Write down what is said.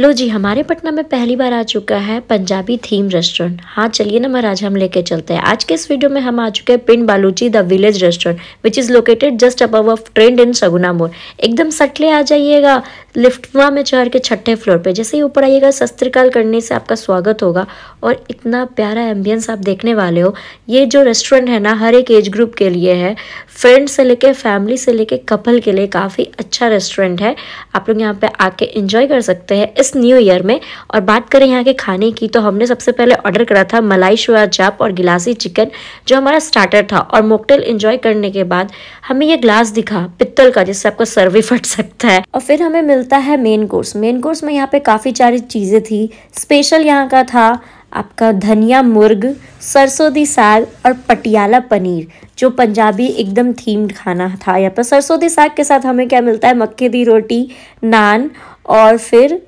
लो जी हमारे पटना में पहली बार आ चुका है पंजाबी थीम रेस्टोरेंट हाँ चलिए ना महाराज हम लेके चलते हैं आज के इस वीडियो में हम आ चुके हैं Pind Balluchi the village restaurant which is located just above of Trend in Saguna More एकदम सटले आ जाइएगा लिफ्टवा में चढ़ के छठे फ्लोर पे जैसे ही ऊपर आइएगा शस्त्रकाल करने से आपका स्वागत होगा और इतना प्यारा एम्बियंस आप देखने वाले हो ये जो रेस्टोरेंट है ना हर एक एज ग्रुप के लिए है फ्रेंड से लेके फैमिली से लेके कपल के लिए काफ़ी अच्छा रेस्टोरेंट है आप लोग यहाँ पे आके इन्जॉय कर सकते हैं इस न्यू ईयर में और बात करें यहाँ के खाने की तो हमने सबसे पहले ऑर्डर करा था मलाई शोया चाप और गिलासी चिकन जो हमारा स्टार्टर था और मोकटेल इन्जॉय करने के बाद हमें ये ग्लास दिखा पित्तल का जिससे आपका सर्वे फट सकता है और फिर हमें मिलता है मेन कोर्स मेन कोर्स में यहाँ पे काफ़ी सारी चीज़ें थी स्पेशल यहाँ का था आपका धनिया मुर्ग सरसों दी साग और पटियाला पनीर जो पंजाबी एकदम थीम्ड खाना था यहाँ पर सरसों दी साग के साथ हमें क्या मिलता है मक्के दी रोटी नान और फिर